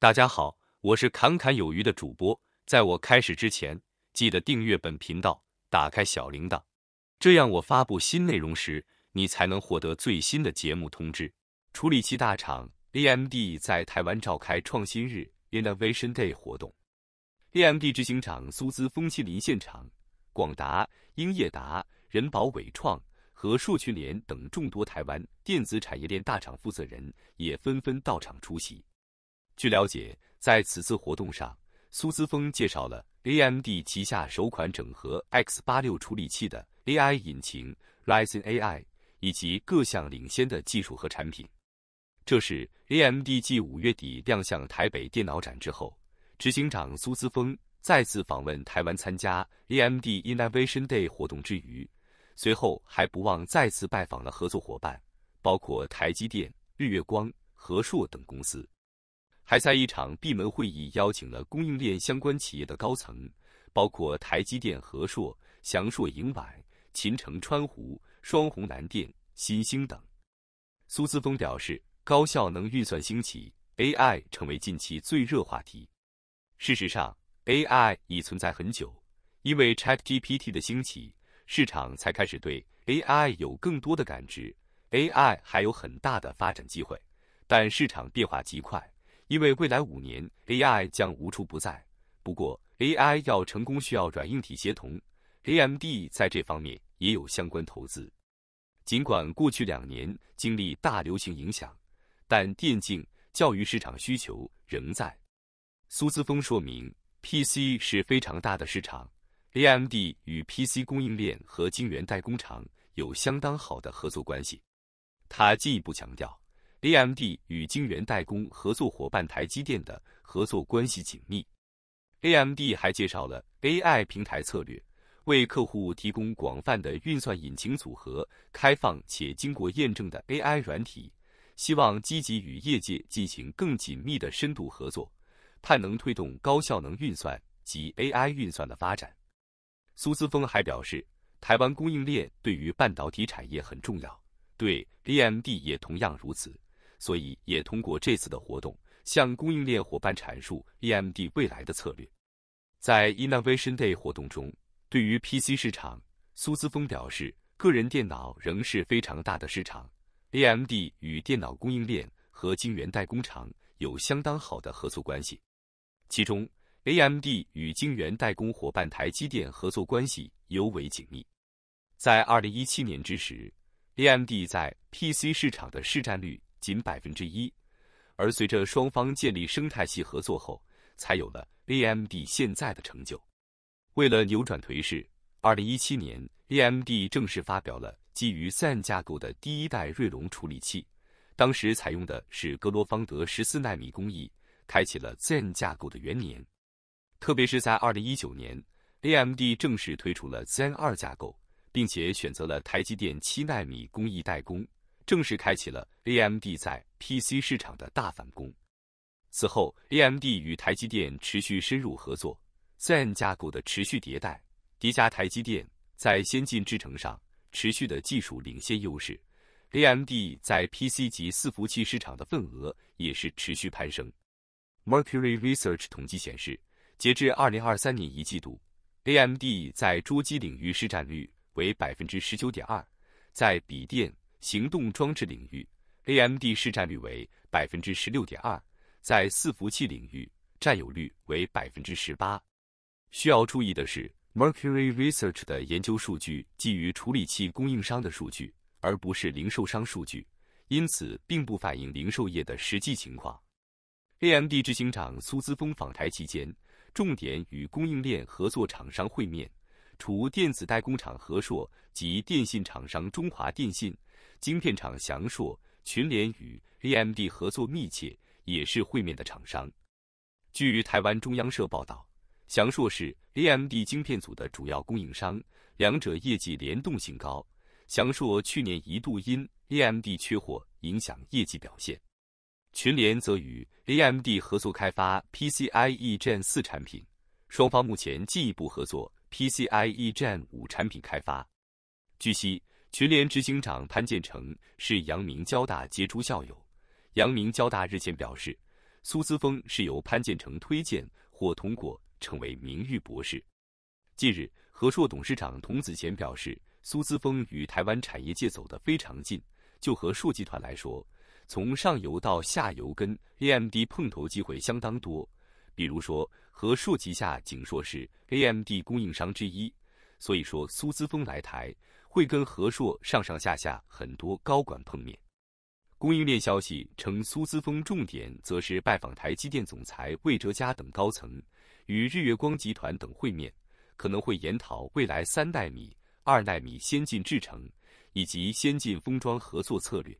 大家好，我是侃侃有余的主播。在我开始之前，记得订阅本频道，打开小铃铛，这样我发布新内容时，你才能获得最新的节目通知。处理器大厂 AMD 在台湾召开创新日 Innovation Day 活动，AMD 执行长苏姿风亲临现场，广达、英业达、人保伟创和数群联等众多台湾电子产业链大厂负责人也纷纷到场出席。据了解，在此次活动上，苏姿峰介绍了 AMD 旗下首款整合 X 八六处理器的 AI 引擎 r i s i n AI 以及各项领先的技术和产品。这是 AMD 继五月底亮相台北电脑展之后，执行长苏姿峰再次访问台湾参加 AMD Innovation Day 活动之余，随后还不忘再次拜访了合作伙伴，包括台积电、日月光、和硕等公司。还在一场闭门会议邀请了供应链相关企业的高层，包括台积电、和硕、翔硕、盈崴、秦城、川湖、双虹、南电、新星等。苏姿峰表示，高效能运算兴起，AI 成为近期最热话题。事实上，AI 已存在很久，因为 ChatGPT 的兴起，市场才开始对 AI 有更多的感知。AI 还有很大的发展机会，但市场变化极快。因为未来五年 AI 将无处不在，不过 AI 要成功需要软硬体协同，AMD 在这方面也有相关投资。尽管过去两年经历大流行影响，但电竞教育市场需求仍在。苏姿峰说明，PC 是非常大的市场，AMD 与 PC 供应链和晶圆代工厂有相当好的合作关系。他进一步强调。AMD 与晶圆代工合作伙伴台积电的合作关系紧密。AMD 还介绍了 AI 平台策略，为客户提供广泛的运算引擎组合、开放且经过验证的 AI 软体，希望积极与业界进行更紧密的深度合作，盼能推动高效能运算及 AI 运算的发展。苏姿峰还表示，台湾供应链对于半导体产业很重要，对 AMD 也同样如此。所以也通过这次的活动向供应链伙伴阐述 AMD 未来的策略。在 Innovation Day 活动中，对于 PC 市场，苏姿峰表示，个人电脑仍是非常大的市场。AMD 与电脑供应链和晶圆代工厂有相当好的合作关系，其中 AMD 与晶圆代工伙伴台积电合作关系尤为紧密。在二零一七年之时，AMD 在 PC 市场的市占率。仅百分之一，而随着双方建立生态系合作后，才有了 AMD 现在的成就。为了扭转颓势，二零一七年 AMD 正式发表了基于 Zen 架构的第一代锐龙处理器，当时采用的是格罗方德十四纳米工艺，开启了 Zen 架构的元年。特别是在二零一九年，AMD 正式推出了 Zen 二架构，并且选择了台积电七纳米工艺代工。正式开启了 AMD 在 PC 市场的大反攻。此后，AMD 与台积电持续深入合作，n 架构的持续迭代叠加台积电在先进制程上持续的技术领先优势，AMD 在 PC 及伺服器市场的份额也是持续攀升。Mercury Research 统计显示，截至二零二三年一季度，AMD 在桌机领域市占率为百分之十九点二，在笔电。行动装置领域，AMD 市占率为百分之十六点二，在伺服器领域占有率为百分之十八。需要注意的是，Mercury Research 的研究数据基于处理器供应商的数据，而不是零售商数据，因此并不反映零售业的实际情况。AMD 执行长苏姿峰访台期间，重点与供应链合作厂商会面。除电子代工厂和硕及电信厂商中华电信晶片厂翔硕群联与 AMD 合作密切，也是会面的厂商。据台湾中央社报道，翔硕是 AMD 晶片组的主要供应商，两者业绩联动性高。翔硕去年一度因 AMD 缺货影响业绩表现，群联则与 AMD 合作开发 PCIe Gen4 产品，双方目前进一步合作。PCIe Gen 五产品开发。据悉，群联执行长潘建成是阳明交大杰出校友。阳明交大日前表示，苏姿峰是由潘建成推荐或通过成为名誉博士。近日，和硕董事长童子贤表示，苏姿峰与台湾产业界走得非常近。就和硕集团来说，从上游到下游，跟 AMD 碰头机会相当多。比如说。和硕旗下仅硕是 A M D 供应商之一，所以说苏姿丰来台会跟和硕上上下下很多高管碰面。供应链消息称，苏姿丰重点则是拜访台积电总裁魏哲嘉等高层，与日月光集团等会面，可能会研讨未来三纳米、二纳米先进制程以及先进封装合作策略。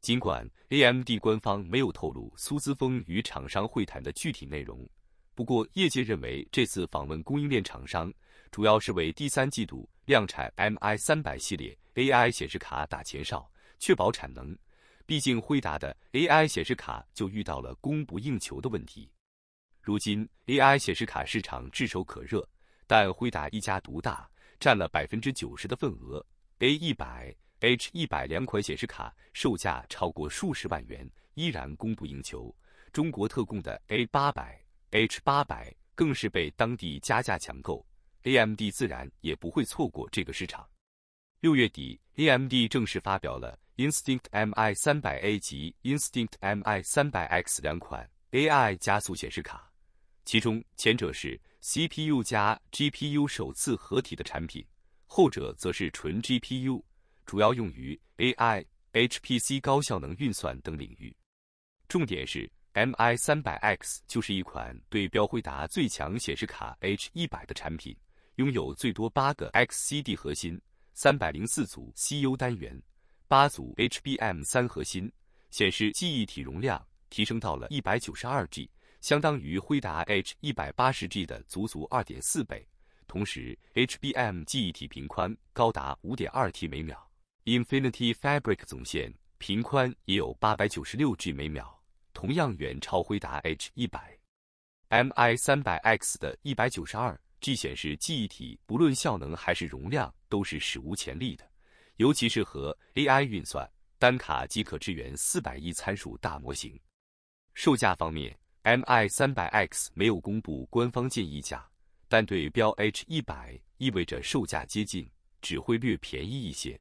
尽管 A M D 官方没有透露苏姿丰与厂商会谈的具体内容。不过，业界认为这次访问供应链厂商，主要是为第三季度量产 MI 三百系列 AI 显示卡打前哨，确保产能。毕竟，辉达的 AI 显示卡就遇到了供不应求的问题。如今，AI 显示卡市场炙手可热，但辉达一家独大，占了百分之九十的份额。A 一百、H 一百两款显示卡售价超过数十万元，依然供不应求。中国特供的 A 八百。H 八百更是被当地加价抢购，AMD 自然也不会错过这个市场。六月底，AMD 正式发表了 Instinct MI 三百 A 级、Instinct MI 三百 X 两款 AI 加速显示卡，其中前者是 CPU 加 GPU 首次合体的产品，后者则是纯 GPU，主要用于 AI、HPC 高效能运算等领域。重点是。Mi 300X 就是一款对标惠达最强显示卡 H100 的产品，拥有最多八个 XCD 核心，三百零四组 CU 单元，八组 HBM 三核心显示记忆体容量提升到了一百九十二 G，相当于惠达 h 1百0八十 G 的足足二点四倍。同时，HBM 记忆体频宽高达五点二 T 每秒，Infinity Fabric 总线频宽也有八百九十六 G 每秒。同样远超辉达 H 一百，M I 三百 X 的一百九十二 G 显示记忆体，不论效能还是容量，都是史无前例的。尤其是和 A I 运算，单卡即可支援四百亿参数大模型。售价方面，M I 三百 X 没有公布官方建议价，但对标 H 一百，意味着售价接近，只会略便宜一些。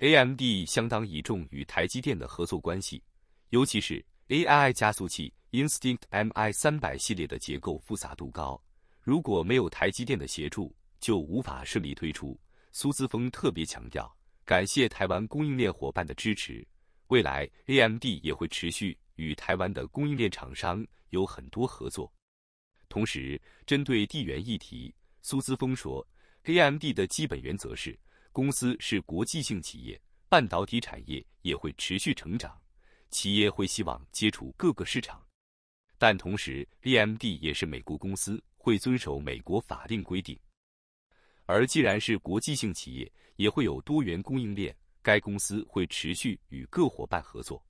A M D 相当倚重与台积电的合作关系，尤其是。AI 加速器 Instinct MI 三百系列的结构复杂度高，如果没有台积电的协助，就无法顺利推出。苏姿峰特别强调，感谢台湾供应链伙伴的支持，未来 AMD 也会持续与台湾的供应链厂商有很多合作。同时，针对地缘议题，苏姿峰说，AMD 的基本原则是，公司是国际性企业，半导体产业也会持续成长。企业会希望接触各个市场，但同时，AMD 也是美国公司，会遵守美国法令规定。而既然是国际性企业，也会有多元供应链。该公司会持续与各伙伴合作。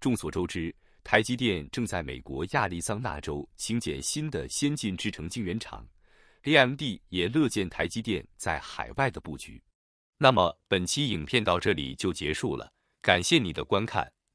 众所周知，台积电正在美国亚利桑那州兴建新的先进制程晶圆厂，AMD 也乐见台积电在海外的布局。那么，本期影片到这里就结束了，感谢你的观看。